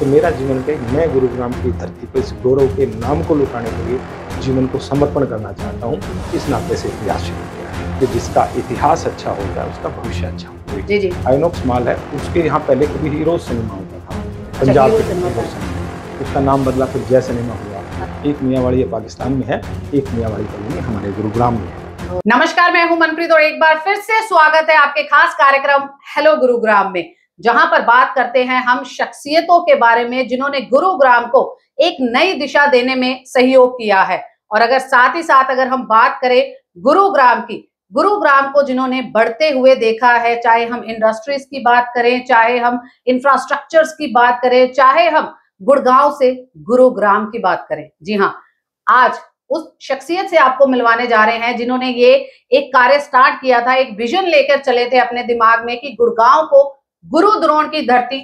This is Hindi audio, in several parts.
तो मेरा जीवन का मैं गुरुग्राम की धरती पर इस गौरव के नाम को लुटाने के लिए जीवन को समर्पण करना चाहता हूँ इस नाते से इतिहास शुरू किया कि जिसका इतिहास अच्छा होता है उसका भविष्य अच्छा होता होगा आइनोक्स माल है उसके यहाँ पहले कभी हीरो सिनेमा होता था अच्छा, पंजाब के हीरो उसका नाम बदला फिर जय सिनेमा हुआ अच्छा। एक मियाँवाड़ी पाकिस्तान में है एक मियाँवाड़ी कॉलोनी हमारे गुरुग्राम में है नमस्कार मैं हूं मनप्रीत और एक बार फिर से स्वागत है आपके खास कार्यक्रम हेलो गुरुग्राम में जहां पर बात करते हैं हम शख्सियतों के बारे में जिन्होंने गुरुग्राम को एक नई दिशा देने में सहयोग किया है और अगर साथ ही साथ अगर हम बात करें गुरुग्राम की गुरुग्राम को जिन्होंने बढ़ते हुए देखा है चाहे हम इंडस्ट्रीज की बात करें चाहे हम इंफ्रास्ट्रक्चर्स की बात करें चाहे हम गुड़गांव से गुरुग्राम की बात करें जी हाँ आज उस शख्सियत से आपको मिलवाने जा रहे हैं जिन्होंने ये एक कार्य स्टार्ट किया था एक विजन लेकर चले थे अपने दिमाग में कि गुड़गांव को गुरु द्रोण की धरती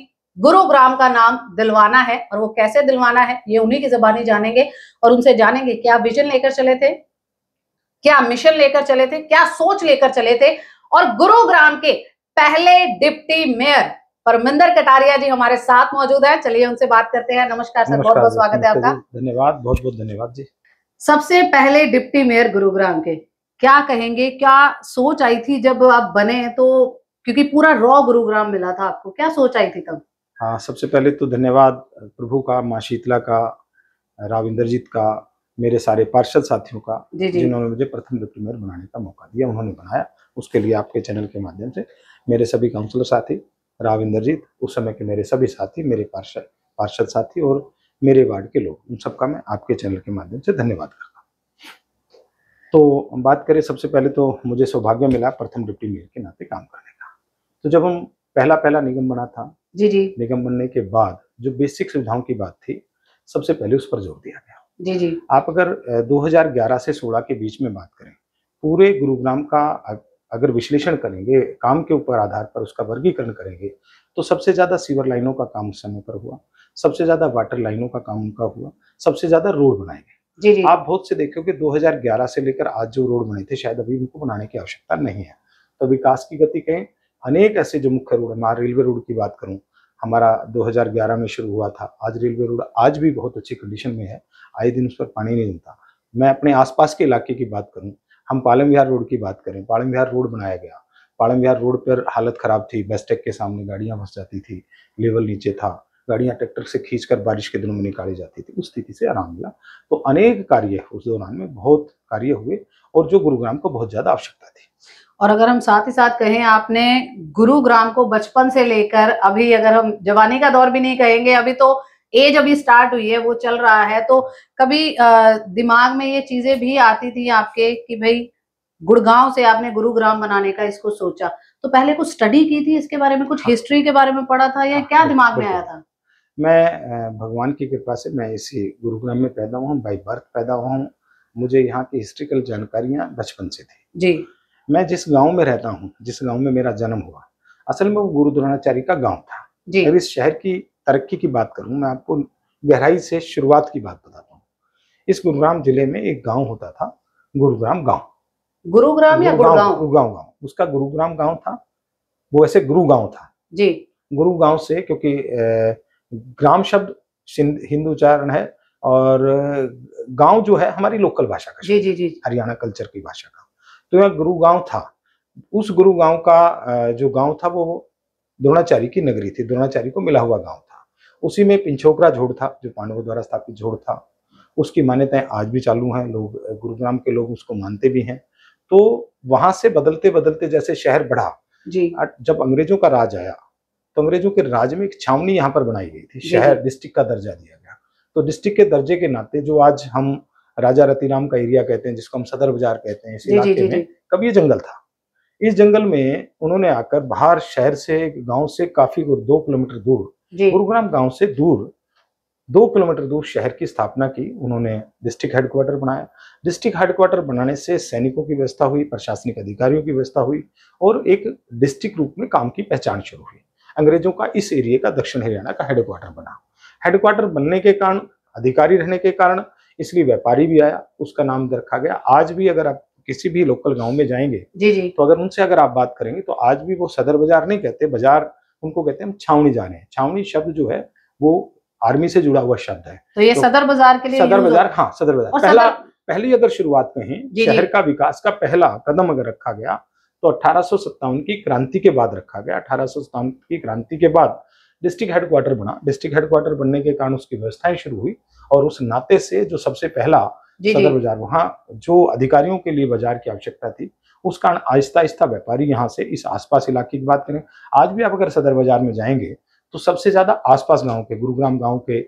गुरुग्राम का नाम दिलवाना है और वो कैसे दिलवाना है ये उन्हीं की जबानी जानेंगे और उनसे जानेंगे क्या विजन लेकर चले थे क्या मिशन लेकर चले थे क्या सोच लेकर चले थे और गुरुग्राम के पहले डिप्टी मेयर परमिंदर कटारिया जी हमारे साथ मौजूद है चलिए उनसे बात करते हैं नमस्कार सर बहुत बहुत स्वागत है आपका धन्यवाद बहुत बहुत धन्यवाद जी सबसे पहले डिप्टी मेयर गुरुग्राम के क्या कहेंगे क्या सोच आई थी जब आप बने तो क्योंकि पूरा रॉ गुरुग्राम मिला था आपको क्या सोच आई थी तब हाँ सबसे पहले तो धन्यवाद प्रभु का माँ शीतला का राविंदर जीत का मेरे सारे पार्षद साथियों का जिन्होंने मुझे प्रथम डिप्टी मेयर बनाने का मौका दिया उन्होंने बनाया उसके लिए आपके चैनल के माध्यम से मेरे सभी काउंसलर साथी राविंदर जीत उस समय के मेरे सभी साथी मेरे पार्षद पार्षद साथी और मेरे वार्ड के लोग उन सबका मैं आपके चैनल के माध्यम से धन्यवाद करता हूँ तो बात करें सबसे पहले तो मुझे सौभाग्य मिला प्रथम डिप्टी मेयर के नाते काम करने तो जब हम पहला पहला निगम बना था जी जी निगम बनने के बाद जो बेसिक सुविधाओं की बात थी सबसे पहले उस पर जोर दिया गया जी जी आप अगर 2011 से 16 के बीच में बात करें पूरे गुरुग्राम का अगर विश्लेषण करेंगे काम के ऊपर आधार पर उसका वर्गीकरण करेंगे तो सबसे ज़्यादा सीवर लाइनों का काम उस समय पर हुआ सबसे ज़्यादा वाटर लाइनों का काम उनका हुआ सबसे ज़्यादा रोड बनाए गए जी जी। आप बहुत से कि 2011 से लेकर आज जो रोड बने थे शायद अभी उनको बनाने की आवश्यकता नहीं है तो विकास की गति कहें अनेक ऐसे जो मुख्य रोड हमारा रेलवे रोड की बात करूँ हमारा 2011 में शुरू हुआ था आज रेलवे रोड आज भी बहुत अच्छी कंडीशन में है आए दिन उस पर पानी नहीं जमता मैं अपने आसपास के इलाके की बात करूँ हम पालम विहार रोड की बात करें पालम विहार रोड बनाया गया पालम विहार रोड पर हालत ख़राब थी बेस्टेक के सामने गाड़ियाँ फंस जाती थी लेवल नीचे था गाड़ियाँ ट्रैक्टर से खींच बारिश के दिनों में निकाली जाती थी उस स्थिति से आराम मिला तो अनेक कार्य उस दौरान में बहुत कार्य हुए और जो गुरुग्राम को बहुत ज़्यादा आवश्यकता थी और अगर हम साथ ही साथ कहें आपने गुरुग्राम को बचपन से लेकर अभी अगर हम जवानी का दौर भी नहीं कहेंगे अभी तो एज अभी स्टार्ट हुई है वो चल रहा है तो कभी दिमाग में ये चीजें भी आती थी आपके कि भाई गुड़गांव से आपने गुरुग्राम बनाने का इसको सोचा तो पहले कुछ स्टडी की थी इसके बारे में कुछ हिस्ट्री हाँ। के बारे में पढ़ा था या हाँ, क्या दिमाग में आया था मैं भगवान की कृपा से मैं इसी गुरुग्राम में पैदा हुआ हूँ बाई बर्थ पैदा हुआ हूँ मुझे यहाँ की हिस्ट्रिकल जानकारियाँ बचपन से थी जी मैं जिस गांव में रहता हूँ जिस गांव में मेरा जन्म हुआ असल में वो गुरु द्रोणाचार्य का गांव था जब इस शहर की तरक्की की बात करूं मैं आपको गहराई से शुरुआत की बात बताता हूँ इस गुरुग्राम जिले में एक गाँव होता था गुरुग्राम गाँव गुरुग्राम गुरुग्राम गुरुगांव गाँव उसका गुरुग्राम गाँव था वो ऐसे गुरु गाँव था जी गुरु गाँव से क्योंकि ग्राम शब्द हिंदू उच्चारण है और गांव जो है हमारी लोकल भाषा का जी जी जी हरियाणा कल्चर की भाषा का तो यह गुरुगांव था उस गुरुगांव का जो गांव था वो द्रोणाचार्य की नगरी थी द्रोणाचार्य को मिला हुआ गांव था उसी में पिंछोकरा झोड़ था जो पांडवों द्वारा स्थापित झोड़ था उसकी मान्यताएं आज भी चालू हैं लोग गुरुग्राम के लोग उसको मानते भी हैं तो वहां से बदलते बदलते जैसे शहर बढ़ा जी जब अंग्रेजों का राज आया तो अंग्रेजों के राज में एक छावनी यहाँ पर बनाई गई थी शहर डिस्ट्रिक्ट का दर्जा दिया गया तो डिस्ट्रिक्ट के दर्जे के नाते जो आज हम राजा रतिराम का एरिया कहते हैं जिसको हम सदर बाजार कहते हैं इस इलाके में कब ये जंगल था इस जंगल में उन्होंने आकर बाहर शहर से गांव से काफी दो किलोमीटर दूर गुरुग्राम गांव से दूर दो किलोमीटर दूर शहर की स्थापना की उन्होंने डिस्ट्रिक्ट हेडक्वार्टर बनाया डिस्ट्रिक्ट हेडक्वार्टर बनाने से सैनिकों की व्यवस्था हुई प्रशासनिक अधिकारियों की व्यवस्था हुई और एक डिस्ट्रिक्ट रूप में काम की पहचान शुरू हुई अंग्रेजों का इस एरिया का दक्षिण हरियाणा का हेडक्वार्टर बना हेडक्वार्टर बनने के कारण अधिकारी रहने के कारण इसलिए व्यापारी भी आया उसका नाम रखा गया आज भी अगर आप किसी भी लोकल गांव में जाएंगे जी जी तो अगर उनसे अगर आप बात करेंगे तो आज भी वो सदर बाजार नहीं कहते बाजार उनको कहते हैं हम छावनी जा रहे हैं छावनी शब्द जो है वो आर्मी से जुड़ा हुआ शब्द है तो ये तो सदर बाजार के लिए सदर बाजार हाँ सदर बाजार पहला पहली अगर शुरुआत कहें शहर का विकास का पहला कदम अगर रखा गया तो अठारह की क्रांति के बाद रखा गया अठारह की क्रांति के बाद डिस्ट्रिक्ट हेडक्वार्टर बना डिस्ट्रिक्ट हेडक्वार्टर बनने के कारण उसकी व्यवस्थाएं शुरू हुई और उस नाते से जो सबसे पहला सदर बाजार वहाँ जो अधिकारियों के लिए बाजार की आवश्यकता थी उस कारण आहिस्ता आहिस्ता व्यापारी यहाँ से इस आसपास इलाके की बात करें आज भी आप अगर सदर बाजार में जाएंगे तो सबसे ज्यादा आसपास गाँव के गुरुग्राम गाँव के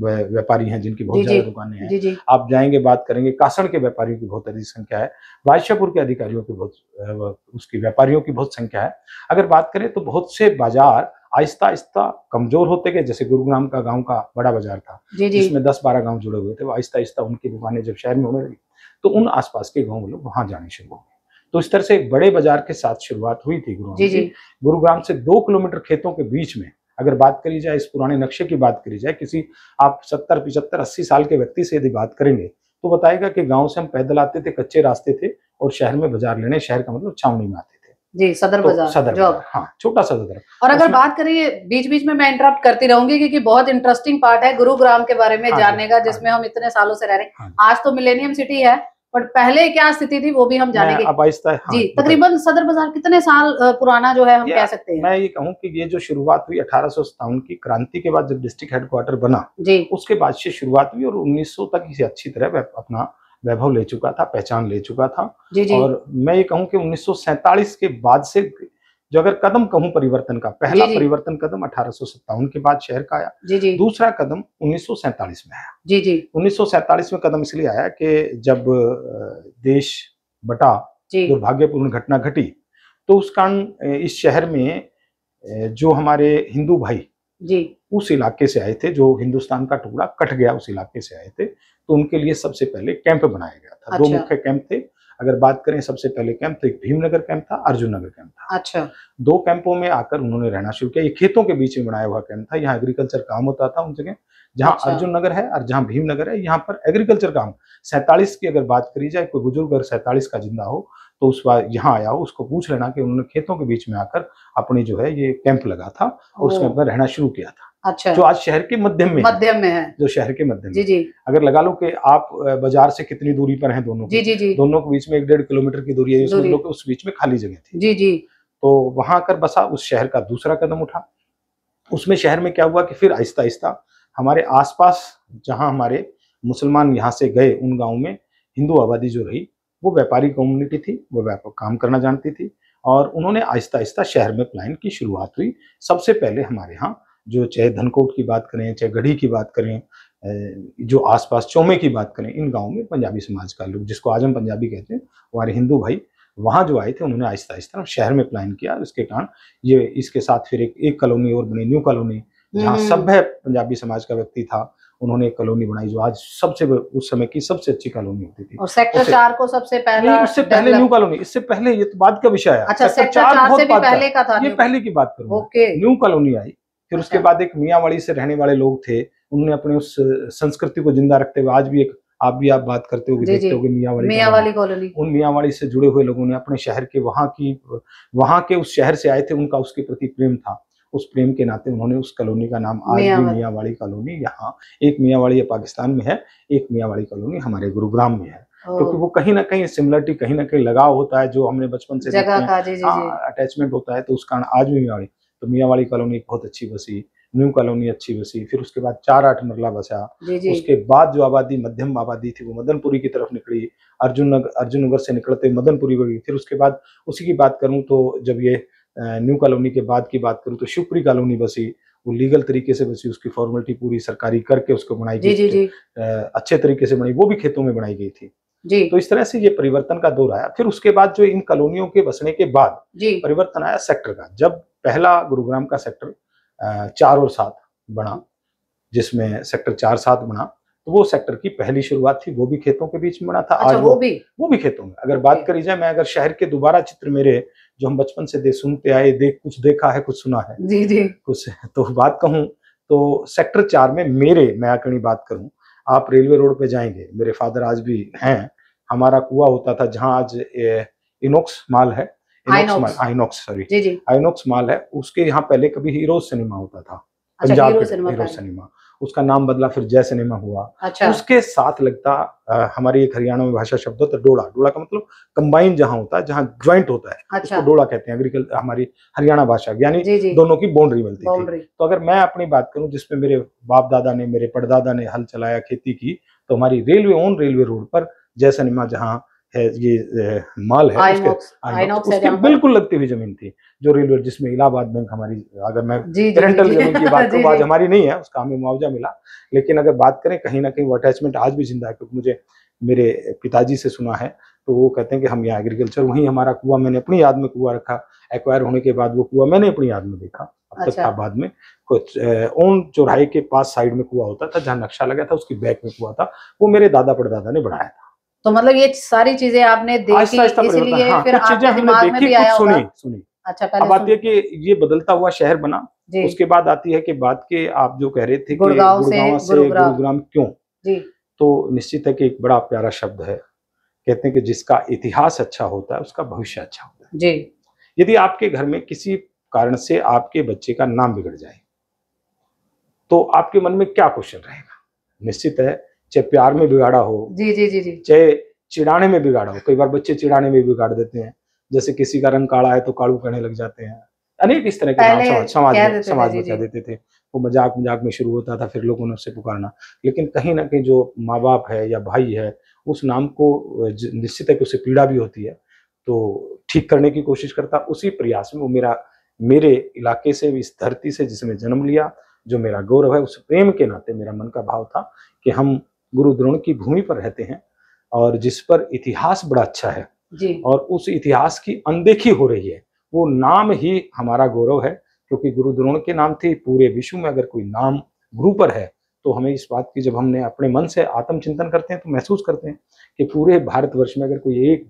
व्यापारी हैं जिनकी बहुत ज्यादा दुकानें हैं आप जाएंगे बात करेंगे कासण के व्यापारियों की बहुत अधिक संख्या है बादशाहपुर के अधिकारियों की बहुत उसकी व्यापारियों की बहुत संख्या है अगर बात करें तो बहुत से बाजार आहिस्ता आहिस्ता कमजोर होते गए जैसे गुरुग्राम का गांव का बड़ा बाजार था जिसमें दस बारह गांव जुड़े हुए थे वो आहिस्ता आहिस्ता उनकी दुकानें जब शहर में होने लगी तो उन आसपास के गाँव लोग वहां जाने शुरू हो गए तो इस तरह से एक बड़े बाजार के साथ शुरुआत हुई थी गुरुग्राम की गुरुग्राम से दो किलोमीटर खेतों के बीच में अगर बात करी जाए इस पुराने नक्शे की बात करी जाए किसी आप सत्तर पिछहत्तर अस्सी साल के व्यक्ति से यदि बात करेंगे तो बताएगा कि गांव से हम पैदल आते थे कच्चे रास्ते थे और शहर में बाजार लेने शहर का मतलब छावनी में आते थे जी सदर तो बाजार सदर जॉब हाँ छोटा सा सदर और अगर बात करें बीच बीच में मैं इंटरप्ट करती रहूंगी क्योंकि बहुत इंटरेस्टिंग पार्ट है गुरुग्राम के बारे में हाँ जानने का हाँ जिसमें हम इतने सालों से रह रहे हैं हाँ आज तो मिलेनियम सिटी है पर पहले क्या स्थिति थी वो भी हम जाने जानेंगे हाँ, जी तकरीबन सदर बाजार कितने साल पुराना जो है हम कह सकते हैं मैं ये कहूँ कि ये जो शुरुआत हुई अठारह की क्रांति के बाद जब डिस्ट्रिक्ट हेडक्वार्टर बना जी उसके बाद से शुरुआत हुई और 1900 तक इसे अच्छी तरह अपना वैभव ले चुका था पहचान ले चुका था जी जी। और मैं ये कहूँ कि उन्नीस के बाद से जो अगर कदम कहूँ परिवर्तन का पहला जी जी। परिवर्तन कदम अठारह के बाद शहर का आया जी जी। दूसरा कदम उन्नीस में आया जी जी। उन्नीस में कदम इसलिए आया कि जब देश बटा दुर्भाग्यपूर्ण घटना घटी तो उस कारण इस शहर में जो हमारे हिंदू भाई जी उस इलाके से आए थे जो हिंदुस्तान का टुकड़ा कट गया उस इलाके से आए थे तो उनके लिए सबसे पहले कैंप बनाया गया था अच्छा। दो मुख्य कैंप थे अगर बात करें सबसे पहले कैंप तो एक भीमनगर कैंप था अर्जुन नगर कैंप था अच्छा दो कैंपों में आकर उन्होंने रहना शुरू किया ये खेतों के बीच में बनाया हुआ कैंप था यहाँ एग्रीकल्चर काम होता था उन जगह जहाँ अच्छा। अर्जुन नगर है और जहाँ भीमनगर है यहाँ पर एग्रीकल्चर काम सैतालीस की अगर बात करी जाए कोई बुजुर्ग अगर सैतालीस का जिंदा हो तो उस बार यहाँ आया उसको पूछ लेना कि उन्होंने खेतों के बीच में आकर अपने जो है ये कैंप लगा था और उस कैंप रहना शुरू किया था अच्छा जो आज शहर के मध्यम में मध्यम में है जो शहर के मध्यम जी जी अगर लगा लो कि आप बाजार से कितनी दूरी पर हैं दोनों जी जी जी दोनों के बीच में एक डेढ़ किलोमीटर की दूरी है दूरी। उस बीच में खाली जगह थी जी जी तो वहां आकर बसा उस शहर का दूसरा कदम उठा उसमें शहर में क्या हुआ कि फिर आहिस्ता आहिस्ता हमारे आसपास जहां हमारे मुसलमान यहाँ से गए उन गाँव में हिंदू आबादी जो रही वो व्यापारी कम्युनिटी थी वो व्यापक काम करना जानती थी और उन्होंने आहिस्ता आहिस्ता शहर में प्लान की शुरुआत हुई सबसे पहले हमारे यहाँ जो चाहे धनकोट की बात करें चाहे गढ़ी की बात करें जो आसपास चौमे की बात करें इन गाँव में पंजाबी समाज का लोग जिसको आज हम पंजाबी कहते हैं हमारे हिंदू भाई वहाँ जो आए थे उन्होंने आहिस्ता आहिस्ता शहर में प्लान किया उसके कारण ये इसके साथ फिर एक एक कॉलोनी और बनी न्यू कॉलोनी जहाँ हम्म। सभ्य पंजाबी समाज का व्यक्ति था उन्होंने एक कॉलोनी बनाई जो आज सबसे उस समय की सबसे अच्छी कॉलोनी होती थी और सेक्टर चार को सबसे पहला इससे पहले न्यू कॉलोनी इससे पहले ये तो बाद का विषय आया अच्छा सेक्टर चार चार से भी पहले का था ये पहले की बात करूँ न्यू कॉलोनी आई फिर उसके अच्छा। बाद एक मियावाड़ी से रहने वाले लोग थे उन्होंने अपने उस संस्कृति को जिंदा रखते हुए आज भी एक आप भी आप बात करते होगे देखते होगे मियावाड़ी मियावाड़ी कॉलोनी उन मियावाड़ी से जुड़े हुए लोगों ने अपने शहर के वहां की वहां के उस शहर से आए थे उनका उसके प्रति प्रेम था उस प्रेम के नाते उन्होंने उस कॉलोनी का नाम आज भी मियावाड़ी कॉलोनी यहाँ एक मियाँवाड़ी पाकिस्तान में है एक मियावाड़ी कॉलोनी हमारे गुरुग्राम में है क्योंकि तो वो कहीं ना कहीं सिमिलरिटी कहीं ना कहीं लगाव होता है जो हमने बचपन से अटैचमेंट हाँ, होता है तो उस कारण आज भी मियावाड़ी तो मियाँवाड़ी कॉलोनी बहुत अच्छी बसी न्यू कॉलोनी अच्छी बसी फिर उसके बाद चार आठ मरला बसा उसके बाद जो आबादी मध्यम आबादी थी वो मदनपुरी की तरफ निकली अर्जुन नगर अर्जुन नगर से निकलते मदनपुरी गई फिर उसके बाद उसी की बात करूँ तो जब ये न्यू कॉलोनी के बाद की बात करूँ तो शिवपुरी कॉलोनी बसी वो लीगल तरीके से बसी उसकी फॉर्मेलिटी पूरी सरकारी करके उसको बनाई गई अच्छे तरीके से बनी वो भी खेतों में बनाई गई थी जी तो इस तरह से ये परिवर्तन का दौर आया फिर उसके बाद जो इन कॉलोनियों के बसने के बाद परिवर्तन आया सेक्टर का जब पहला गुरुग्राम का सेक्टर चार और सात बना जिसमें सेक्टर चार सात बना तो वो सेक्टर की पहली शुरुआत थी वो भी खेतों के बीच में बना था अच्छा, आज वो, वो भी वो भी खेतों में अगर बात करी जाए मैं अगर शहर के दोबारा चित्र मेरे जो हम बचपन से दे सुनते आए देख कुछ देखा है कुछ सुना है जी जी कुछ तो बात कहूँ तो सेक्टर चार में मेरे मैं आकरणी बात करूँ आप रेलवे रोड पे जाएंगे मेरे फादर आज भी हैं हमारा कुआ होता था जहाँ आज इनोक्स माल है Inox mall Inox sorry Inox mall है उसके यहाँ पहले कभी हीरो सिनेमा होता था अच्छा, पंजाब के हीरो सिनेमा उसका नाम बदला फिर जय सिनेमा हुआ अच्छा। उसके साथ लगता आ, हमारी एक हरियाणा में भाषा शब्द होता है डोड़ा डोड़ा का मतलब कंबाइन जहाँ होता है जहाँ ज्वाइंट होता है अच्छा। उसको डोड़ा कहते हैं एग्रीकल्चर हमारी हरियाणा भाषा यानी दोनों की बाउंड्री मिलती है तो अगर मैं अपनी बात करूँ जिसमें मेरे बाप दादा ने मेरे पड़दादा ने हल चलाया खेती की तो हमारी रेलवे ओन रेलवे रोड पर जय सिनेमा जहाँ ये माल है आइनोक्स, उसके, आइनोक्स, उसके बिल्कुल लगती हुई जमीन थी जो रेलवे जिसमें इलाहाबाद बैंक हमारी अगर मैं रेंटल जमीन की बात करूँ आज हमारी नहीं है उसका हमें मुआवजा मिला लेकिन अगर बात करें कहीं ना कहीं वो अटैचमेंट आज भी जिंदा है क्योंकि मुझे मेरे पिताजी से सुना है तो वो कहते हैं कि हम यहाँ एग्रीकल्चर वहीं हमारा कुआ मैंने अपनी याद में कुआ रखा एक्वायर होने के बाद वो कुआ मैंने अपनी याद में देखा अब अच्छा। तक था बाद में कुछ ओन चौराहे के पास साइड में कुआ होता था जहाँ नक्शा लगा था उसकी बैक में कुआ था वो मेरे दादा परदादा ने बढ़ाया था तो मतलब ये सारी चीजें आपने देखी हाँ, अच्छा ये बदलता हुआ शहर बना उसके बाद आती है की बात के आप जो कह रहे थे गुरुग्राम क्यों तो निश्चित है की एक बड़ा प्यारा शब्द है कहते हैं कि जिसका इतिहास अच्छा होता है उसका भविष्य अच्छा होता है जी यदि आपके घर में किसी कारण से आपके बच्चे का नाम बिगड़ जाए तो आपके मन में क्या क्वेश्चन रहेगा निश्चित है चाहे प्यार में बिगाड़ा हो जी जी जी जी चाहे चिड़ाने में बिगाड़ा हो कई बार बच्चे चिड़ाने में बिगाड़ देते हैं जैसे किसी का रंग काला है तो काड़ू कहने लग जाते हैं अनेक इस तरह के समाज में समाज में कह देते थे वो मजाक मजाक में शुरू होता था फिर लोगों ने उससे पुकारना लेकिन कहीं ना कहीं जो माँ बाप है या भाई है उस नाम को निश्चित है कि उसे पीड़ा भी होती है तो ठीक करने की कोशिश करता उसी प्रयास में वो मेरा मेरे इलाके से इस धरती से जिसमें जन्म लिया जो मेरा गौरव है उस प्रेम के नाते मेरा मन का भाव था कि हम गुरु द्रोण की भूमि पर रहते हैं और जिस पर इतिहास बड़ा अच्छा है जी। और उस इतिहास की अनदेखी हो रही है वो नाम ही हमारा गौरव है क्योंकि गुरु द्रोण के नाम थे पूरे विश्व में अगर कोई नाम गुरु पर है तो हमें इस बात की जब हमने अपने मन से आत्मचिंतन करते हैं तो महसूस करते हैं कि पूरे भारतवर्ष में अगर कोई एक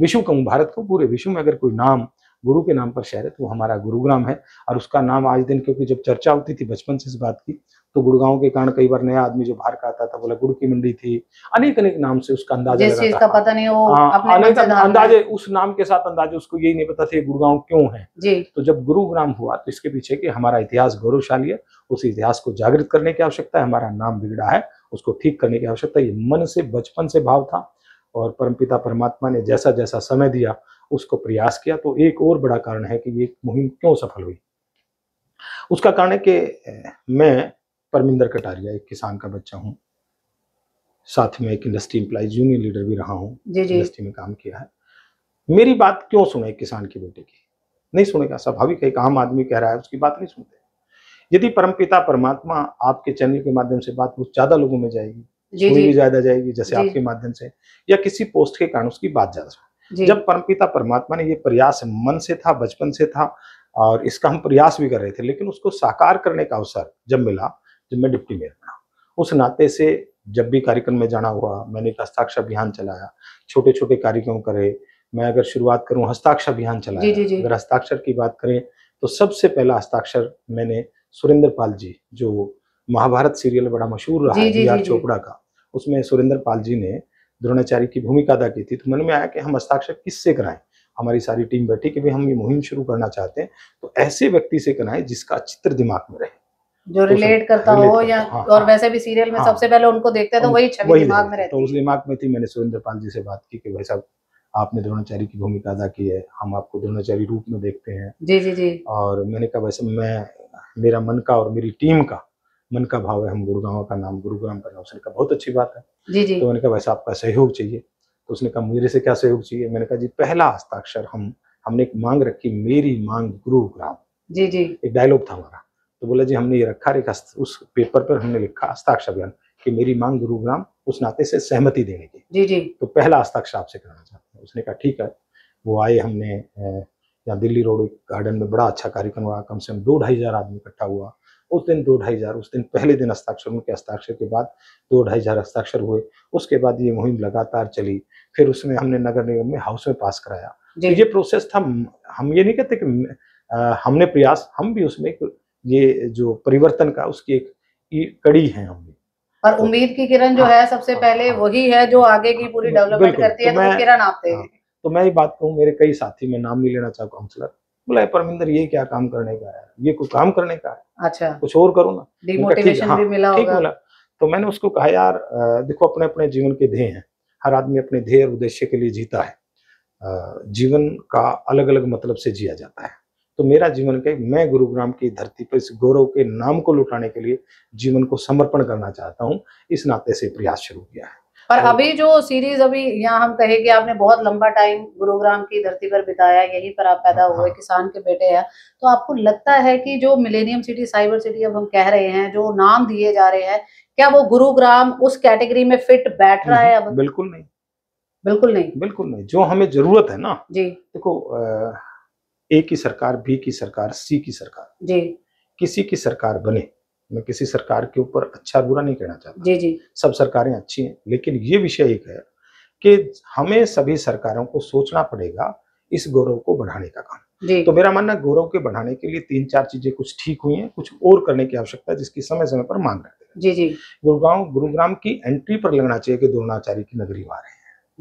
विश्व कहूँ भारत को पूरे विश्व में अगर कोई नाम गुरु के नाम पर शहर है तो वो हमारा गुरुग्राम है और उसका नाम आज दिन क्योंकि जब चर्चा होती थी बचपन से इस बात की तो गुड़गांव के कारण कई बार नया आदमी जो बाहर का आता था बोला गुरु की मंडी थी अनेक अनेक नाम से उसका अंदाजा जैसे इसका पता नहीं हो हाँ, अपने अंदाजे उस नाम के साथ अंदाजे उसको यही नहीं पता था गुड़गांव क्यों है जी। तो जब गुरुग्राम हुआ तो इसके पीछे की हमारा इतिहास गौरवशाली है उस इतिहास को जागृत करने की आवश्यकता है हमारा नाम बिगड़ा है उसको ठीक करने की आवश्यकता है ये मन से बचपन से भाव था और परमपिता परमात्मा ने जैसा जैसा समय दिया उसको प्रयास किया तो एक और बड़ा कारण है कि ये मुहिम क्यों सफल हुई उसका कारण है कि मैं परमिंदर कटारिया एक किसान का बच्चा हूँ साथ में एक इंडस्ट्री एम्प्लाइज यूनियन लीडर भी रहा हूँ इंडस्ट्री में काम किया है मेरी बात क्यों सुने किसान के बेटे की नहीं सुनेगा स्वाभाविक है एक आम आदमी कह रहा है उसकी बात नहीं सुनते यदि परमपिता परमात्मा आपके चैनल के माध्यम से बात बहुत ज्यादा लोगों में जाएगी भी ज्यादा जाएगी जैसे आपके माध्यम से या किसी पोस्ट के कारण उसकी बात ज्यादा जब परमपिता परमात्मा ने ये प्रयास मन से था बचपन से था और इसका हम प्रयास भी कर रहे थे लेकिन उसको साकार करने का अवसर जब मिला जब मैं डिप्टी मेयर बना उस नाते से जब भी कार्यक्रम में जाना हुआ मैंने एक हस्ताक्षर अभियान चलाया छोटे छोटे कार्यक्रम करे मैं अगर शुरुआत करूं हस्ताक्षर अभियान चलाया जी, जी, अगर हस्ताक्षर की बात करें तो सबसे पहला हस्ताक्षर मैंने सुरेंद्र पाल जी जो महाभारत सीरियल बड़ा मशहूर रहा है आर चोपड़ा का उसमें सुरेंद्र पाल जी ने द्रोणाचार्य की भूमिका अदा की थी तो मन में आया कि हम हस्ताक्षर किससे कराएं हमारी सारी टीम बैठी कि भाई हम ये मुहिम शुरू करना चाहते हैं तो ऐसे व्यक्ति से कराएं जिसका चित्र दिमाग में रहे जो रिलेट तो करता हो या हाँ, और हाँ। वैसे भी सीरियल में हाँ, सबसे पहले उनको देखते हैं तो वही छवि दिमाग में रहती तो उस दिमाग में थी मैंने सुरेंद्र पाल जी से बात की कि भाई साहब आपने द्रोणाचार्य की भूमिका अदा की है हम आपको द्रोणाचार्य रूप में देखते हैं जी जी जी और मैंने कहा वैसे मैं मेरा मन का और मेरी टीम का मन का भाव है हम गुरुगांव का नाम गुरुग्राम का नाम उसने कहा बहुत अच्छी बात है जी जी तो मैंने कहा वैसे आपका सहयोग चाहिए तो उसने कहा मेरे से क्या सहयोग चाहिए मैंने कहा जी पहला हस्ताक्षर हम हमने एक मांग रखी मेरी मांग गुरुग्राम जी जी एक डायलॉग था हमारा तो बोला जी हमने ये रखा एक उस पेपर पर हमने लिखा हस्ताक्षर अभियान की मेरी मांग गुरुग्राम उस नाते से सहमति देने की जी जी तो पहला हस्ताक्षर आपसे कराना चाहते हैं उसने कहा ठीक है वो आए हमने यहाँ दिल्ली रोड गार्डन में बड़ा अच्छा कार्यक्रम हुआ कम से कम दो ढाई हजार आदमी इकट्ठा हुआ उस दिन दो ढाई हज़ार उस दिन पहले दिन हस्ताक्षर उनके हस्ताक्षर के बाद दो ढाई हज़ार हस्ताक्षर हुए उसके बाद ये मुहिम लगातार चली फिर उसमें हमने नगर निगम में हाउस में पास कराया तो ये प्रोसेस था हम ये नहीं कहते कि हमने प्रयास हम भी उसमें ये जो परिवर्तन का उसकी एक कड़ी है हम भी और उम्मीद की किरण जो हाँ, है सबसे हाँ, पहले हाँ, वही है जो आगे की पूरी डेवलपमेंट करती है तो, तो किरण आप हाँ। तो मैं ये बात कहूँ मेरे कई साथी मैं नाम नहीं लेना चाहूँ काउंसलर बोला परमिंदर ये क्या काम करने का है ये कोई काम करने का है अच्छा कुछ और करो ना डिमोटिवेशन हाँ, भी मिला ठीक बोला तो मैंने उसको कहा यार देखो अपने अपने जीवन के ध्येय हैं हर आदमी अपने ध्येय और उद्देश्य के लिए जीता है जीवन का अलग अलग मतलब से जिया जाता है तो मेरा जीवन के मैं गुरुग्राम की धरती पर इस गौरव के नाम को लुटाने के लिए जीवन को समर्पण करना चाहता हूँ इस नाते से प्रयास शुरू किया है पर तो- अभी जो सीरीज अभी यहाँ हम कहे कि आपने बहुत लंबा टाइम गुरुग्राम की धरती पर बिताया यहीं पर आप पैदा हुए हाँ। किसान के बेटे हैं तो आपको लगता है कि जो मिलेनियम सिटी साइबर सिटी अब हम कह रहे हैं जो नाम दिए जा रहे हैं क्या वो गुरुग्राम उस कैटेगरी में फिट बैठ रहा है अब हम्म, बिल्कुल नहीं बिल्कुल नहीं बिल्कुल नहीं जो हमें जरूरत है ना जी देखो ए की सरकार बी की सरकार सी की सरकार जी किसी की सरकार बने मैं किसी सरकार के ऊपर अच्छा बुरा नहीं कहना चाहता जी जी सब सरकारें अच्छी हैं लेकिन ये विषय एक है कि हमें सभी सरकारों को सोचना पड़ेगा इस गौरव को बढ़ाने का काम तो मेरा मानना गौरव के बढ़ाने के लिए तीन चार चीजें कुछ ठीक हुई हैं कुछ और करने की आवश्यकता है जिसकी समय समय पर मांग रखते हैं जी जी गुरुग्राम गुरुग्राम की एंट्री पर लगना चाहिए कि द्रोणाचार्य की नगरी वहां है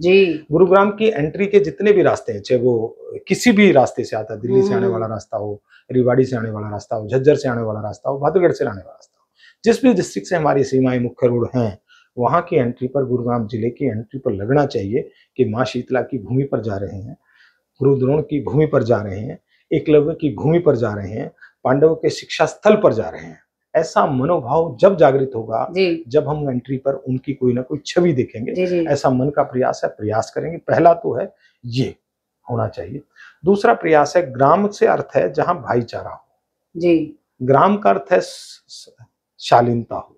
जी गुरुग्राम की एंट्री के जितने भी रास्ते हैं चाहे वो किसी भी रास्ते से आता है दिल्ली से आने हम्म। वाला रास्ता हो रिवाड़ी से आने वाला रास्ता हो झज्जर से आने वाला रास्ता हो बहादुरगढ़ से आने वाला रास्ता हो जिस भी डिस्ट्रिक्ट से हमारी सीमाएं मुख्य रोड हैं वहाँ की एंट्री पर गुरुग्राम जिले की एंट्री पर लगना चाहिए कि माँ शीतला की भूमि पर जा रहे हैं गुरु द्रोण की भूमि पर जा रहे हैं एकलव्य की भूमि पर जा रहे हैं पांडवों के शिक्षा स्थल पर जा रहे हैं ऐसा मनोभाव जब जागृत होगा जब हम एंट्री पर उनकी कोई ना कोई छवि देखेंगे ऐसा मन का प्रयास है प्रयास करेंगे पहला तो है ये होना चाहिए दूसरा प्रयास है ग्राम से अर्थ है जहां भाईचारा हो जी ग्राम का अर्थ है शालीनता हो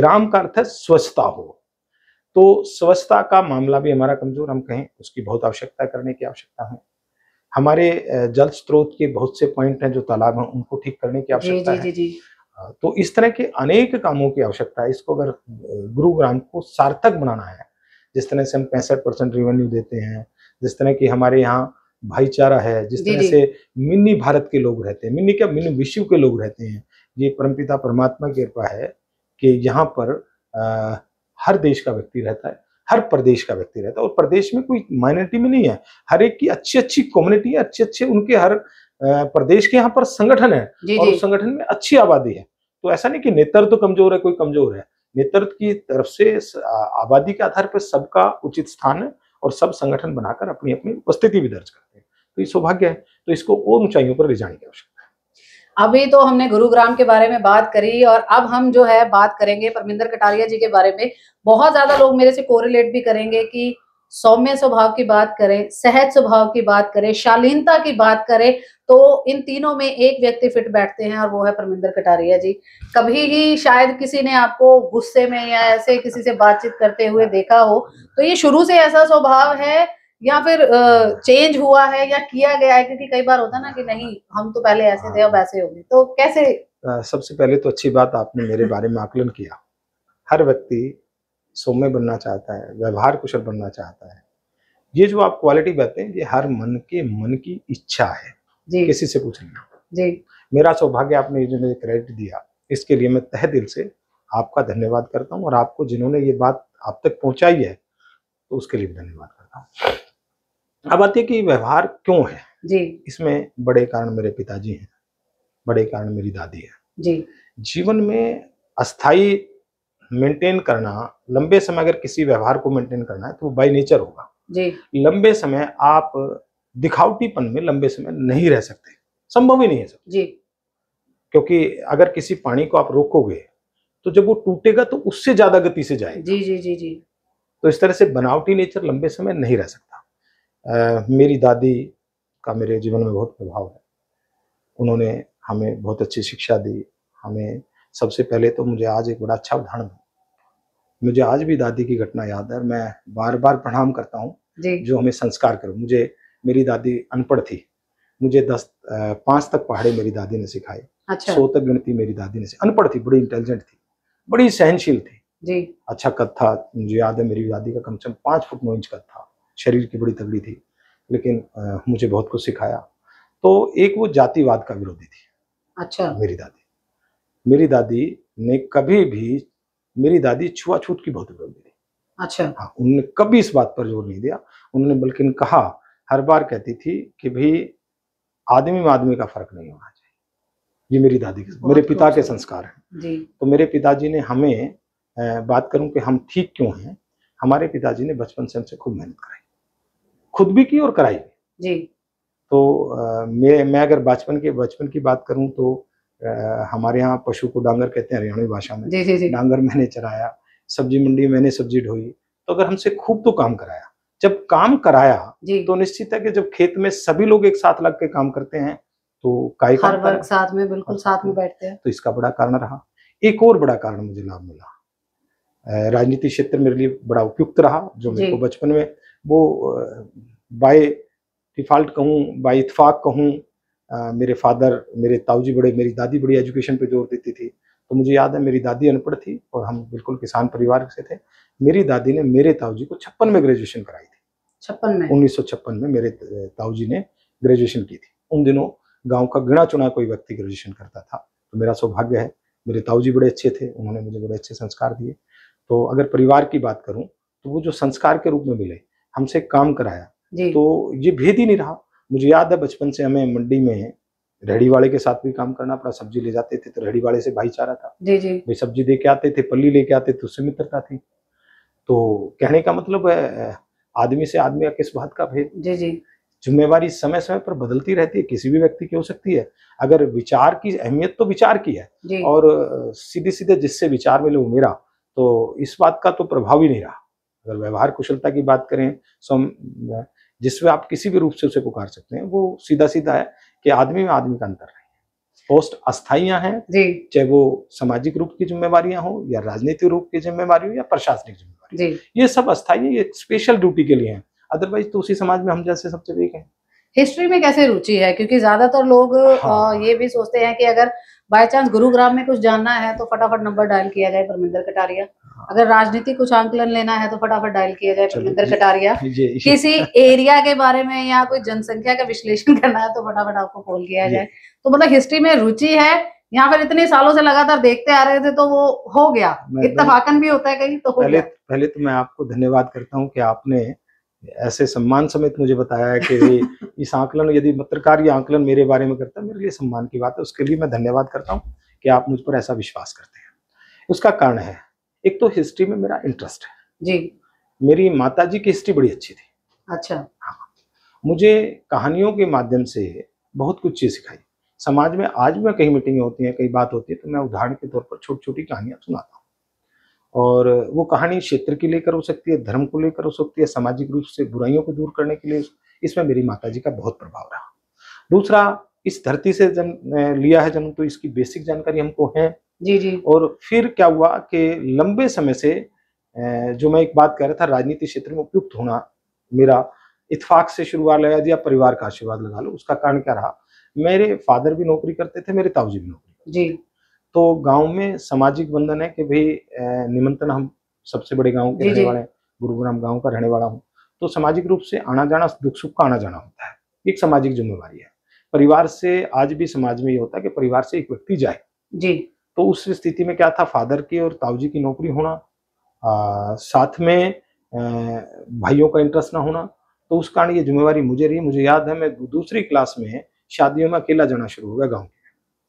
ग्राम का अर्थ है स्वच्छता हो तो स्वच्छता का मामला भी हमारा कमजोर हम कहें उसकी बहुत आवश्यकता करने की आवश्यकता है हमारे जल स्रोत के बहुत से पॉइंट हैं जो तालाब हैं उनको ठीक करने की आवश्यकता है जी, जी, जी। हाँ, तो इस तरह के अनेक कामों की आवश्यकता है इसको अगर गुरुग्राम को सार्थक बनाना है जिस तरह से हम पैंसठ परसेंट रेवेन्यू देते हैं जिस तरह की हमारे यहाँ भाईचारा है जिस तरह से मिनी भारत के लोग रहते हैं मिनी क्या मिनी विश्व के लोग रहते हैं ये परमपिता परमात्मा की कृपा है कि यहाँ पर आ, हर देश का व्यक्ति रहता है हर प्रदेश का व्यक्ति रहता है और प्रदेश में कोई माइनॉरिटी में नहीं है हर एक की अच्छी अच्छी कम्युनिटी है अच्छे अच्छे उनके हर प्रदेश के यहाँ पर संगठन है और उस संगठन में अच्छी आबादी है तो ऐसा नहीं कि नेतृत्व तो कमजोर है कोई कमजोर है नेतृत्व की तरफ से आबादी के आधार पर सबका उचित स्थान है और सब संगठन बनाकर अपनी अपनी उपस्थिति भी दर्ज करते हैं तो ये सौभाग्य है तो इसको और ऊंचाइयों पर ले जाने की आवश्यकता अभी तो हमने गुरुग्राम के बारे में बात करी और अब हम जो है बात करेंगे परमिंदर कटारिया जी के बारे में बहुत ज्यादा लोग मेरे से कोरिलेट भी करेंगे कि सौम्य स्वभाव की बात करें सहज स्वभाव की बात करें शालीनता की बात करें तो इन तीनों में एक व्यक्ति फिट बैठते हैं और वो है परमिंदर कटारिया जी कभी ही शायद किसी ने आपको गुस्से में या ऐसे किसी से बातचीत करते हुए देखा हो तो ये शुरू से ऐसा स्वभाव है या फिर चेंज हुआ है या किया गया है क्योंकि कई बार होता ना कि नहीं हम तो पहले ऐसे थे अब ऐसे हो गए तो कैसे सबसे पहले तो अच्छी बात आपने मेरे बारे में आकलन किया हर व्यक्ति सौम्य बनना चाहता है व्यवहार कुशल बनना चाहता है ये जो आप क्वालिटी बताते हैं ये हर मन के मन की इच्छा है जी। किसी से पूछ लेना जी मेरा सौभाग्य आपने ये जो मुझे क्रेडिट दिया इसके लिए मैं तह दिल से आपका धन्यवाद करता हूँ और आपको जिन्होंने ये बात आप तक पहुँचाई है तो उसके लिए धन्यवाद करता हूँ अब आती है कि व्यवहार क्यों है जी इसमें बड़े कारण मेरे पिताजी हैं बड़े कारण मेरी दादी है जी जीवन में अस्थाई मेंटेन करना लंबे समय अगर किसी व्यवहार को मेंटेन करना है तो वो बाय नेचर होगा जी लंबे समय आप दिखावटीपन में लंबे समय नहीं रह सकते संभव ही नहीं है सकते जी क्योंकि अगर किसी पानी को आप रोकोगे तो जब वो टूटेगा तो उससे ज्यादा गति से जाएगा जी जी जी जी तो इस तरह से बनावटी नेचर लंबे समय नहीं रह सकता आ, मेरी दादी का मेरे जीवन में बहुत प्रभाव है उन्होंने हमें बहुत अच्छी शिक्षा दी हमें सबसे पहले तो मुझे आज एक बड़ा अच्छा उदाहरण मुझे आज भी दादी की घटना याद है मैं बार बार प्रणाम करता हूँ जो हमें संस्कार करो मुझे मेरी दादी अनपढ़ थी मुझे दस पांच तक पहाड़े मेरी दादी ने सिखाई अच्छा। सो तक गिनती मेरी दादी ने अनपढ़ थी बड़ी इंटेलिजेंट थी बड़ी सहनशील थी जी अच्छा कद था मुझे याद है मेरी दादी का कम से कम पांच फुट नौ इंच कद था शरीर की बड़ी तगड़ी थी लेकिन आ, मुझे बहुत कुछ सिखाया तो एक वो जातिवाद का विरोधी थी अच्छा मेरी दादी मेरी दादी ने कभी भी मेरी दादी छुआछूत की बहुत विरोधी थी अच्छा हाँ उन्होंने कभी इस बात पर जोर नहीं दिया उन्होंने बल्कि कहा हर बार कहती थी कि भाई आदमी में आदमी का फर्क नहीं होना चाहिए ये मेरी दादी के मेरे पिता के संस्कार हैं तो मेरे पिताजी ने हमें बात करूं कि हम ठीक क्यों हैं हमारे पिताजी ने बचपन से हमसे खूब मेहनत कराई खुद भी की और कराई जी तो आ, मैं मैं अगर बचपन के बचपन की बात करूं तो हमारे यहाँ पशु को डांगर कहते हैं हरियाणवी भाषा में जी, जी, जी. डांगर मैंने चराया सब्जी मंडी मैंने सब्जी ढोई तो अगर हमसे खूब तो काम कराया जब काम कराया तो निश्चित है कि जब खेत में सभी लोग एक साथ लग के काम करते हैं तो काय हर वर्ग साथ में बिल्कुल साथ में बैठते हैं तो इसका बड़ा कारण रहा एक और बड़ा कारण मुझे लाभ मिला राजनीति क्षेत्र मेरे लिए बड़ा उपयुक्त रहा जो मेरे को बचपन में वो बाय डिफॉल्ट कहूँ बाय इतफाक कहूँ मेरे फादर मेरे ताऊजी बड़े मेरी दादी बड़ी एजुकेशन पे जोर देती थी तो मुझे याद है मेरी दादी अनपढ़ थी और हम बिल्कुल किसान परिवार से थे मेरी दादी ने मेरे ताऊजी को छप्पन में ग्रेजुएशन कराई थी छप्पन में उन्नीस में मेरे ताऊजी ने ग्रेजुएशन की थी उन दिनों गाँव का गिणा चुना कोई व्यक्ति ग्रेजुएशन करता था तो मेरा सौभाग्य है मेरे ताऊजी बड़े अच्छे थे उन्होंने मुझे बड़े अच्छे संस्कार दिए तो अगर परिवार की बात करूं तो वो जो संस्कार के रूप में मिले हमसे काम कराया तो ये भेद ही नहीं रहा मुझे याद है बचपन से हमें मंडी में रेहड़ी वाले के साथ भी काम करना पड़ा सब्जी ले जाते थे तो रेहड़ी वाले से भाईचारा था जी जी भाई सब्जी दे के आते थे पल्ली लेके आते थे उससे मित्रता थी तो कहने का मतलब है आदमी से आदमी का किस बात का भेद जी जी जिम्मेवारी समय समय पर बदलती रहती है किसी भी व्यक्ति की हो सकती है अगर विचार की अहमियत तो विचार की है और सीधे सीधे जिससे विचार में वो मेरा तो इस बात का तो प्रभाव ही नहीं रहा अगर व्यवहार कुशलता की बात करें सम जिसमें आप किसी भी रूप से उसे पुकार सकते हैं वो सीधा सीधा है कि आदमी में आदमी का अंतर है पोस्ट अस्थाइया हैं चाहे वो सामाजिक रूप की जिम्मेवारियां हो या राजनीतिक रूप की जिम्मेवारी हो या प्रशासनिक जिम्मेवारी ये सब अस्थाई ये स्पेशल ड्यूटी के लिए है अदरवाइज तो उसी समाज में हम जैसे सबसे वीक है हिस्ट्री में कैसे रुचि है क्योंकि ज्यादातर लोग हाँ। ये भी सोचते हैं कि अगर बाय चांस गुरुग्राम में कुछ जानना है तो फटाफट नंबर डायल किया जाए परमिंदर कटारिया अगर राजनीति कुछ आंकलन लेना है तो फटाफट डायल किया जाए परमिंदर कटारिया किसी एरिया के बारे में या कोई जनसंख्या का विश्लेषण करना है तो फटाफट आपको कॉल किया जाए तो मतलब हिस्ट्री में रुचि है यहाँ पर इतने सालों से लगातार देखते आ रहे थे तो वो हो गया इतफाकन भी होता है कहीं तो पहले पहले तो मैं आपको धन्यवाद करता हूँ कि आपने ऐसे सम्मान समेत मुझे बताया है कि इस आंकलन यदि पत्रकार ये आंकलन मेरे बारे में करता है मेरे लिए सम्मान की बात है उसके लिए मैं धन्यवाद करता हूँ कि आप मुझ पर ऐसा विश्वास करते हैं उसका कारण है एक तो हिस्ट्री में मेरा इंटरेस्ट है जी मेरी माता जी की हिस्ट्री बड़ी अच्छी थी अच्छा हाँ। मुझे कहानियों के माध्यम से बहुत कुछ चीज़ सिखाई समाज में आज भी कई मीटिंगें होती हैं कई बात होती है तो मैं उदाहरण के तौर पर छोटी छोटी कहानियां सुनाता हूँ और वो कहानी क्षेत्र की लेकर हो सकती है धर्म को लेकर हो सकती है सामाजिक रूप से बुराइयों को दूर करने के लिए इसमें मेरी माता जी का बहुत प्रभाव रहा दूसरा इस धरती से जन्म लिया है जन्म तो इसकी बेसिक जानकारी हमको है जी जी और फिर क्या हुआ कि लंबे समय से जो मैं एक बात कह रहा था राजनीति क्षेत्र में उपयुक्त होना मेरा इतफाक से शुरुआत लगा दिया परिवार का आशीर्वाद लगा लो उसका कारण क्या रहा मेरे फादर भी नौकरी करते थे मेरे ताऊजी भी नौकरी जी तो गांव में सामाजिक बंधन है कि भाई निमंत्रण हम सबसे बड़े गांव के रहने वाले हैं गुरुग्राम गांव का रहने वाला हूँ तो सामाजिक रूप से आना जाना दुख सुख का आना जाना होता है एक सामाजिक जिम्मेवारी है परिवार से आज भी समाज में ये होता है कि परिवार से एक व्यक्ति जाए जी तो उस स्थिति में क्या था फादर की और ताऊजी की नौकरी होना आ, साथ में भाइयों का इंटरेस्ट ना होना तो उस कारण ये जिम्मेवारी मुझे रही मुझे याद है मैं दूसरी क्लास में शादियों में अकेला जाना शुरू हो गया गाँव के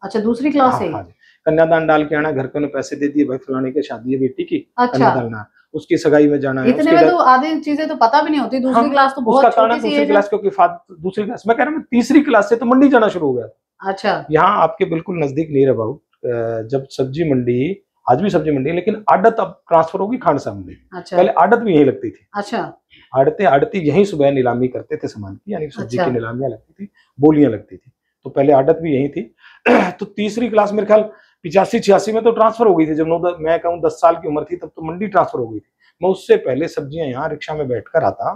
अच्छा दूसरी क्लास हाँ, हाँ, कन्यादान डाल के आना घर के पैसे दे दिए भाई फलाने के शादी है बेटी की अच्छा। कन्यादान ना उसकी सगाई में जाना इतने में तो चीजें तो पता भी नहीं होती दूसरी हाँ, क्लास तो बहुत उसका दूसरी क्लास क्योंकि दूसरी क्लास मैं कह रहा हूँ तीसरी क्लास से तो मंडी जाना शुरू हो गया अच्छा यहाँ आपके बिल्कुल नजदीक नहीं रहा बाबू जब सब्जी मंडी आज भी सब्जी मंडी लेकिन आड़त अब ट्रांसफर होगी साहब मंडी अच्छा। पहले आड़त भी यही लगती थी अच्छा आड़ते आड़ती यही सुबह नीलामी करते थे सामान की यानी सब्जी अच्छा। की नीलामियां लगती थी बोलियां लगती थी तो पहले आड़त भी यही थी तो तीसरी क्लास मेरे ख्याल पिचासी छियासी में तो ट्रांसफर हो गई थी जब नौ मैं कहूँ दस साल की उम्र थी तब तो मंडी ट्रांसफर हो गई थी मैं उससे पहले सब्जियां यहाँ रिक्शा में बैठकर आता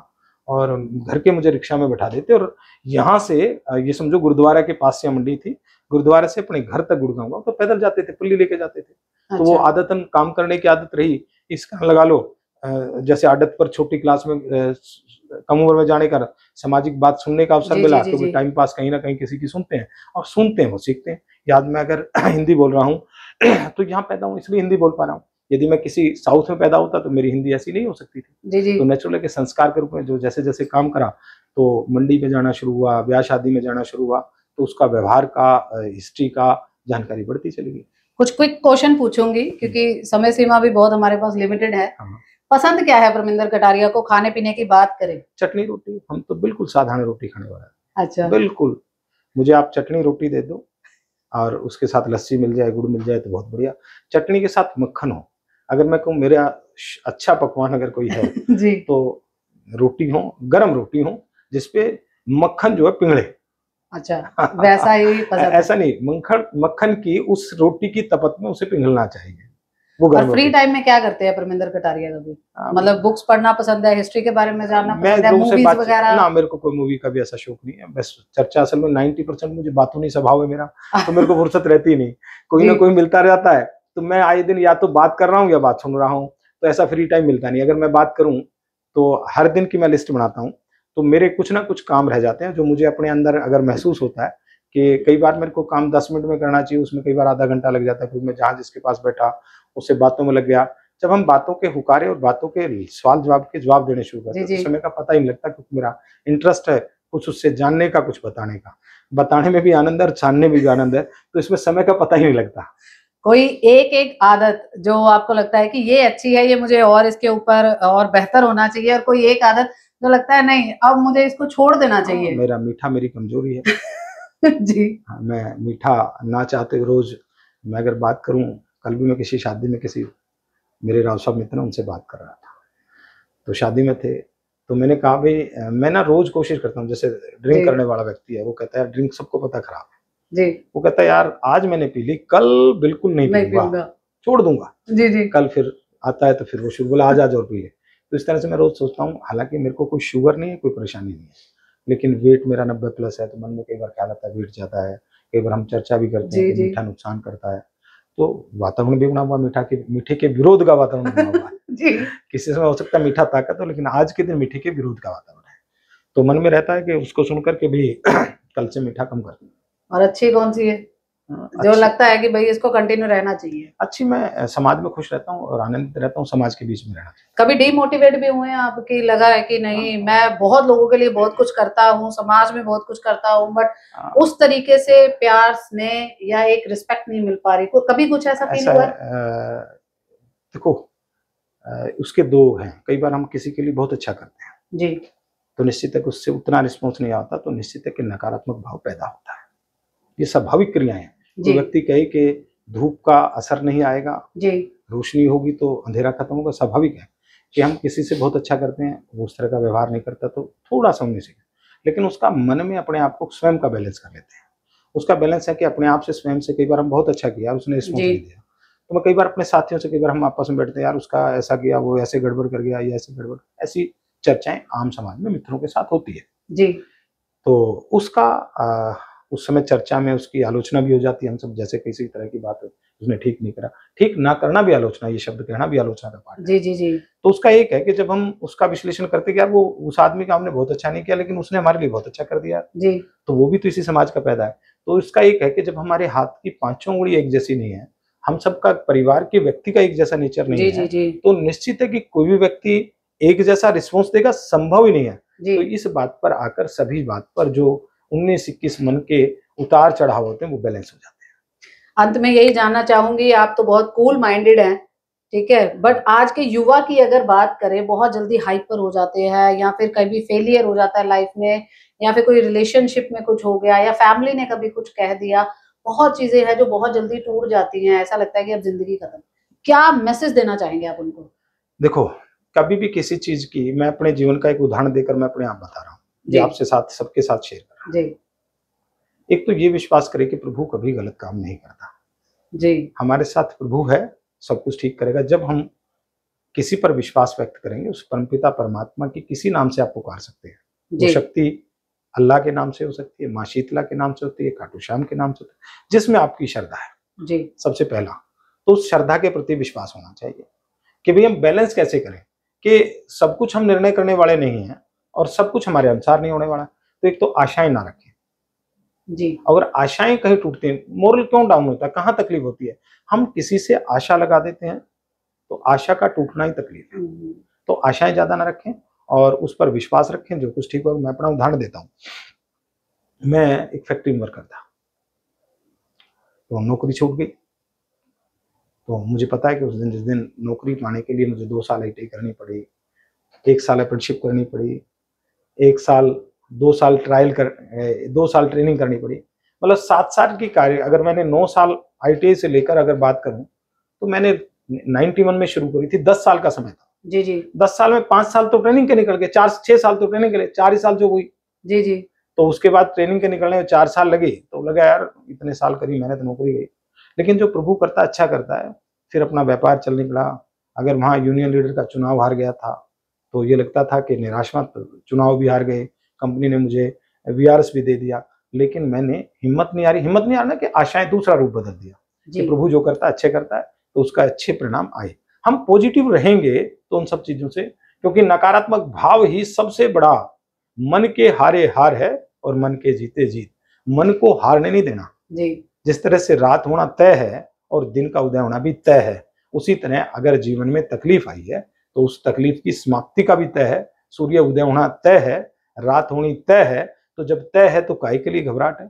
और घर के मुझे रिक्शा में बैठा देते और यहाँ से ये समझो गुरुद्वारा के पास से मंडी थी गुरुद्वारे से अपने घर तक गुड़गांव तो पैदल जाते थे पुल्ली लेके जाते थे अच्छा। तो वो अच्छा। आदतन काम करने की आदत रही इसका लगा लो जैसे आदत पर छोटी क्लास में कम उम्र में जाने का सामाजिक बात सुनने का अवसर मिला तो टाइम पास कहीं ना कहीं किसी की सुनते हैं और सुनते हैं वो सीखते हैं याद मैं अगर हिंदी बोल रहा हूँ तो यहाँ पैदा हूँ इसलिए हिंदी बोल पा रहा हूँ यदि मैं किसी साउथ में पैदा होता तो मेरी हिंदी ऐसी नहीं हो सकती थी जी जी। तो नेचुरल के संस्कार के रूप में जो जैसे जैसे काम करा तो मंडी में जाना शुरू हुआ ब्याह शादी में जाना शुरू हुआ तो उसका व्यवहार का हिस्ट्री का जानकारी बढ़ती चलेगी कुछ क्विक क्वेश्चन पूछूंगी क्योंकि हम्म। समय सीमा भी बहुत हमारे पास लिमिटेड है हाँ। पसंद क्या है परमिंदर कटारिया को खाने पीने की बात करें चटनी रोटी हम तो बिल्कुल साधारण रोटी खाने वाला अच्छा बिल्कुल मुझे आप चटनी रोटी दे दो और उसके साथ लस्सी मिल जाए गुड़ मिल जाए तो बहुत बढ़िया चटनी के साथ मक्खन हो अगर मैं कहूँ मेरा अच्छा पकवान अगर कोई है जी। तो रोटी हो गर्म रोटी हो जिसपे मक्खन जो है पिंगड़े अच्छा वैसा ही ऐसा नहीं मक्खन मक्खन की उस रोटी की तपत में उसे पिघलना चाहिए वो और फ्री टाइम में क्या करते हैं परमिंदर कटारिया कभी मतलब बुक्स पढ़ना पसंद है हिस्ट्री के बारे में जानना पसंद है मूवीज वगैरह ना मेरे को कोई मूवी का भी ऐसा शौक नहीं है बस चर्चा असल में नाइनटी परसेंट मुझे बातों नहीं स्वभाव है मेरा तो मेरे को फुर्सत रहती नहीं कोई ना कोई मिलता रहता है तो मैं आए दिन या तो बात कर रहा हूँ या बात सुन रहा हूँ तो ऐसा फ्री टाइम मिलता नहीं अगर मैं बात करूँ तो हर दिन की मैं लिस्ट बनाता हूँ तो मेरे कुछ ना कुछ काम रह जाते हैं जो मुझे अपने अंदर अगर महसूस होता है कि कई बार मेरे को काम दस मिनट में करना चाहिए उसमें कई बार आधा घंटा लग जाता है क्योंकि मैं जहाँ जिसके पास बैठा उससे बातों में लग गया जब हम बातों के हुकारे और बातों के सवाल जवाब के जवाब देने शुरू करते हैं तो समय का पता ही नहीं लगता क्योंकि मेरा इंटरेस्ट है कुछ उससे जानने का कुछ बताने का बताने में भी आनंद है और जानने में भी आनंद है तो इसमें समय का पता ही नहीं लगता कोई एक एक आदत जो आपको लगता है कि ये अच्छी है ये मुझे और इसके ऊपर और बेहतर होना चाहिए और कोई एक आदत तो लगता है नहीं अब मुझे इसको छोड़ देना हाँ, चाहिए मेरा मीठा मेरी कमजोरी है जी हाँ, मैं मीठा ना चाहते रोज मैं अगर बात करूं कल भी मैं किसी शादी में किसी मेरे राव साहब मित्र उनसे बात कर रहा था तो शादी में थे तो मैंने कहा भाई मैं ना रोज कोशिश करता हूँ जैसे ड्रिंक करने वाला व्यक्ति है वो कहता है ड्रिंक सबको पता खराब है जी वो कहता है यार आज मैंने पी ली कल बिल्कुल नहीं, नहीं पीऊंगा छोड़ दूंगा जी जी कल फिर आता है तो फिर वो शुरू बोला आज आज और पी ले तो इस तरह से मैं रोज सोचता हूँ हालांकि मेरे को कोई शुगर नहीं है कोई परेशानी नहीं है लेकिन वेट मेरा नब्बे प्लस है तो मन में कई बार ख्याल आता है वेट जाता है कई बार हम चर्चा भी करते हैं कि मीठा नुकसान करता है तो वातावरण भी बना हुआ मीठा के मीठे के विरोध का वातावरण बना हुआ है किसी समय हो सकता है मीठा ताकत हो लेकिन आज के दिन मीठे के विरोध का वातावरण है तो मन में रहता है कि उसको सुन करके भी कल से मीठा कम कर और अच्छी कौन सी है हाँ, जो लगता है कि भाई इसको कंटिन्यू रहना चाहिए अच्छी मैं समाज में खुश रहता हूँ और आनंदित रहता हूँ समाज के बीच में रहना कभी डिमोटिवेट भी हुए हैं आपकी लगा है कि नहीं हाँ। मैं बहुत लोगों के लिए बहुत कुछ करता हूँ समाज में बहुत कुछ करता हूँ बट हाँ। उस तरीके से प्यार स्नेह या एक रिस्पेक्ट नहीं मिल पा रही कभी कुछ ऐसा फील हुआ देखो उसके दो हैं कई बार हम किसी के लिए बहुत अच्छा करते हैं जी तो निश्चित है उससे उतना रिस्पॉन्स नहीं आता तो निश्चित है कि नकारात्मक भाव पैदा होता है ये स्वाभाविक क्रियाएं हैं तो व्यक्ति कहे कि धूप का असर नहीं आएगा रोशनी होगी तो अंधेरा खत्म होगा स्वाभाविक है कि हम किसी से बहुत अच्छा करते हैं वो उस तरह का व्यवहार नहीं करता तो थोड़ा सा उन्हें सीखें लेकिन उसका मन में अपने आप को स्वयं का बैलेंस कर लेते हैं उसका बैलेंस है कि अपने आप से स्वयं से कई बार हम बहुत अच्छा किया उसने नहीं दिया तो मैं कई बार अपने साथियों से कई बार हम आपस में बैठते हैं यार उसका ऐसा किया वो ऐसे गड़बड़ कर गया या ऐसे गड़बड़ ऐसी चर्चाएं आम समाज में मित्रों के साथ होती है जी तो उसका उस समय चर्चा में उसकी आलोचना भी हो जाती है हम सब जैसे किसी तरह की बात उसने ठीक नहीं करा ठीक ना करना भी आलोचना ये शब्द कहना भी आलोचना का पार्ट जी जी जी तो उसका एक है कि जब हम उसका विश्लेषण करते कि यार वो उस आदमी का हमने बहुत अच्छा नहीं किया लेकिन उसने हमारे लिए बहुत अच्छा कर दिया जी तो वो भी तो इसी समाज का पैदा है तो इसका एक है कि जब हमारे हाथ की पांचों उंगली एक जैसी नहीं है हम सबका परिवार के व्यक्ति का एक जैसा नेचर नहीं जी, है जी, जी. तो निश्चित है कि कोई भी व्यक्ति एक जैसा रिस्पॉन्स देगा संभव ही नहीं है तो इस बात पर आकर सभी बात पर जो उन्नीस इक्कीस मन के उतार चढ़ाव होते हैं वो बैलेंस हो जाते हैं अंत में यही जानना चाहूंगी आप तो बहुत कूल माइंडेड हैं ठीक है बट आज के युवा की अगर बात करें बहुत जल्दी हाइपर हो जाते हैं या फिर कभी फेलियर हो जाता है लाइफ में या फिर कोई रिलेशनशिप में कुछ हो गया या फैमिली ने कभी कुछ कह दिया बहुत चीजें हैं जो बहुत जल्दी टूट जाती हैं ऐसा लगता है कि अब जिंदगी खत्म क्या मैसेज देना चाहेंगे आप उनको देखो कभी भी किसी चीज की मैं अपने जीवन का एक उदाहरण देकर मैं अपने आप बता रहा हूँ आपसे साथ सबके साथ शेयर कर जी एक तो ये विश्वास करे कि प्रभु कभी गलत काम नहीं करता जी हमारे साथ प्रभु है सब कुछ ठीक करेगा जब हम किसी पर विश्वास व्यक्त करेंगे उस परमपिता परमात्मा की किसी नाम से आप पुकार सकते हैं वो शक्ति अल्लाह के नाम से हो सकती है माँ शीतला के नाम से होती है खाटू श्याम के नाम से होती है जिसमें आपकी श्रद्धा है जी सबसे पहला तो उस श्रद्धा के प्रति विश्वास होना चाहिए कि भाई हम बैलेंस कैसे करें कि सब कुछ हम निर्णय करने वाले नहीं हैं और सब कुछ हमारे अनुसार नहीं होने वाला तो एक तो आशाएं ना रखें जी अगर आशाएं कहीं टूटती हैं मोरल क्यों डाउन होता है कहाँ तकलीफ होती है हम किसी से आशा लगा देते हैं तो आशा का टूटना ही तकलीफ है हम्म। तो आशाएं ज्यादा ना रखें और उस पर विश्वास रखें जो कुछ ठीक हो मैं अपना उदाहरण देता हूँ मैं एक फैक्ट्री में वर्कर था तो नौकरी छूट गई तो मुझे पता है कि उस दिन जिस दिन नौकरी पाने के लिए मुझे दो साल आई करनी पड़ी एक साल अप्रेंटिशिप करनी पड़ी एक साल दो साल ट्रायल कर दो साल ट्रेनिंग करनी पड़ी मतलब सात साल की कार्य अगर मैंने नौ साल आई से लेकर अगर बात करूं तो मैंने 91 में शुरू करी थी दस साल का समय था जी जी दस साल में पांच साल तो ट्रेनिंग के निकल गए चार छह साल तो ट्रेनिंग के लिए चार ही साल जो हुई जी जी तो उसके बाद ट्रेनिंग के निकलने में चार साल लगे तो लगा यार इतने साल करी मेहनत तो नौकरी गई लेकिन जो प्रभु करता अच्छा करता है फिर अपना व्यापार चल निकला अगर वहाँ यूनियन लीडर का चुनाव हार गया था तो ये लगता था कि निराश मत चुनाव भी हार गए कंपनी ने मुझे वी भी दे दिया लेकिन मैंने हिम्मत नहीं आ रही हिम्मत नहीं आ रहा कि आशाएं दूसरा रूप बदल दिया कि प्रभु जो करता है अच्छे करता है तो उसका अच्छे परिणाम आए हम पॉजिटिव रहेंगे तो उन सब चीजों से क्योंकि नकारात्मक भाव ही सबसे बड़ा मन के हारे हार है और मन के जीते जीत मन को हारने नहीं देना जी। जिस तरह से रात होना तय है और दिन का उदय होना भी तय है उसी तरह अगर जीवन में तकलीफ आई है तो उस तकलीफ की समाप्ति का भी तय है सूर्य उदय होना तय है रात होनी तय है तो जब तय है तो काय के लिए घबराहट है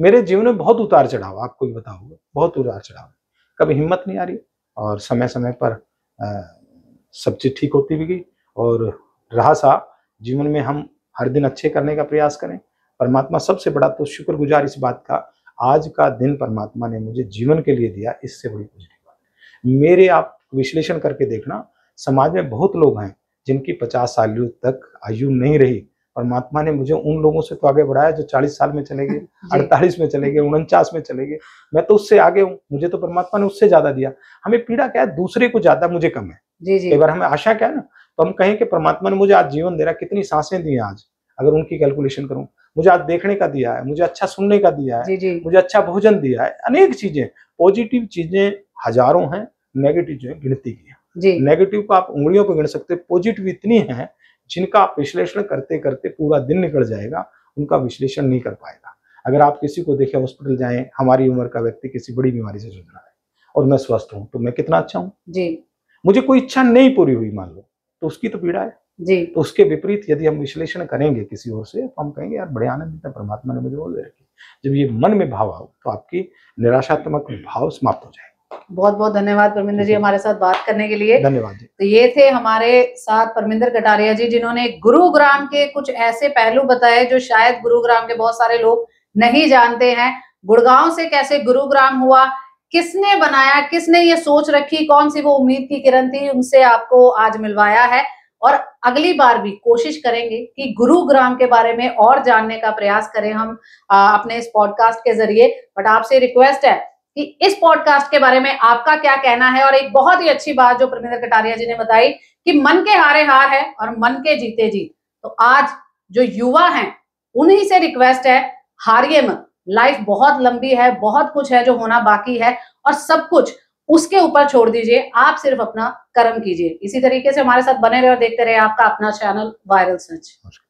मेरे जीवन में बहुत उतार चढ़ाव आपको भी बताऊंगा बहुत उतार चढ़ाव कभी हिम्मत नहीं आ रही और समय समय पर आ, सब चीज ठीक होती भी गई और रहा सा जीवन में हम हर दिन अच्छे करने का प्रयास करें परमात्मा सबसे बड़ा तो शुक्रगुजार इस बात का आज का दिन परमात्मा ने मुझे जीवन के लिए दिया इससे बड़ी कुछ नहीं बात मेरे आप विश्लेषण करके देखना समाज में बहुत लोग हैं जिनकी पचास साल तक आयु नहीं रही परमात्मा ने मुझे उन लोगों से तो आगे बढ़ाया जो चालीस साल में चले गए अड़तालीस में चले गए उनचास में चले गए मैं तो उससे आगे हूँ मुझे तो परमात्मा ने उससे ज्यादा दिया हमें पीड़ा क्या है दूसरे को ज्यादा मुझे कम है एक बार हमें आशा क्या है ना तो हम कहें कि परमात्मा ने मुझे आज जीवन दे रहा कितनी सांसें दी आज अगर उनकी कैलकुलेशन करूं मुझे आज देखने का दिया है मुझे अच्छा सुनने का दिया है मुझे अच्छा भोजन दिया है अनेक चीजें पॉजिटिव चीजें हजारों हैं नेगेटिव जो है गिनती की नेगेटिव को आप उंगलियों पर गिन सकते पॉजिटिव इतनी है जिनका आप विश्लेषण करते करते पूरा दिन निकल जाएगा उनका विश्लेषण नहीं कर पाएगा अगर आप किसी को देखें हॉस्पिटल जाए हमारी उम्र का व्यक्ति किसी बड़ी बीमारी से जूझ रहा है और मैं स्वस्थ हूँ तो मैं कितना अच्छा हूँ जी मुझे कोई इच्छा नहीं पूरी हुई मान लो तो उसकी तो पीड़ा है जी तो उसके विपरीत यदि हम विश्लेषण करेंगे किसी और से तो हम कहेंगे यार बड़े आनंद है परमात्मा ने मुझे और दे रखी जब ये मन में भाव आओ तो आपकी निराशात्मक भाव समाप्त हो जाएगा बहुत बहुत धन्यवाद परमिंदर जी हमारे साथ बात करने के लिए धन्यवाद तो ये थे हमारे साथ परमिंदर कटारिया जी जिन्होंने गुरुग्राम के कुछ ऐसे पहलू बताए जो शायद गुरुग्राम के बहुत सारे लोग नहीं जानते हैं गुड़गांव से कैसे गुरुग्राम हुआ किसने बनाया किसने ये सोच रखी कौन सी वो उम्मीद की किरण थी उनसे आपको आज मिलवाया है और अगली बार भी कोशिश करेंगे कि गुरुग्राम के बारे में और जानने का प्रयास करें हम आ, अपने इस पॉडकास्ट के जरिए बट आपसे रिक्वेस्ट है कि इस पॉडकास्ट के बारे में आपका क्या कहना है और एक बहुत ही अच्छी बात जो प्रमिंदर कटारिया जी ने बताई कि मन के हारे हार है और मन के जीते जीत तो आज जो युवा हैं उन्हीं से रिक्वेस्ट है हारिए मत लाइफ बहुत लंबी है बहुत कुछ है जो होना बाकी है और सब कुछ उसके ऊपर छोड़ दीजिए आप सिर्फ अपना कर्म कीजिए इसी तरीके से हमारे साथ बने रहे और देखते रहे आपका अपना चैनल वायरल सच